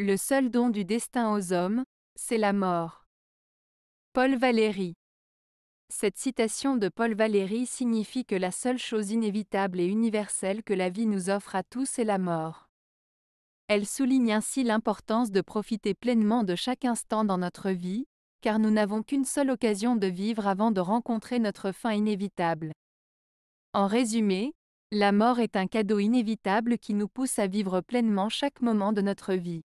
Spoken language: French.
Le seul don du destin aux hommes, c'est la mort. Paul Valéry. Cette citation de Paul Valéry signifie que la seule chose inévitable et universelle que la vie nous offre à tous est la mort. Elle souligne ainsi l'importance de profiter pleinement de chaque instant dans notre vie, car nous n'avons qu'une seule occasion de vivre avant de rencontrer notre fin inévitable. En résumé, la mort est un cadeau inévitable qui nous pousse à vivre pleinement chaque moment de notre vie.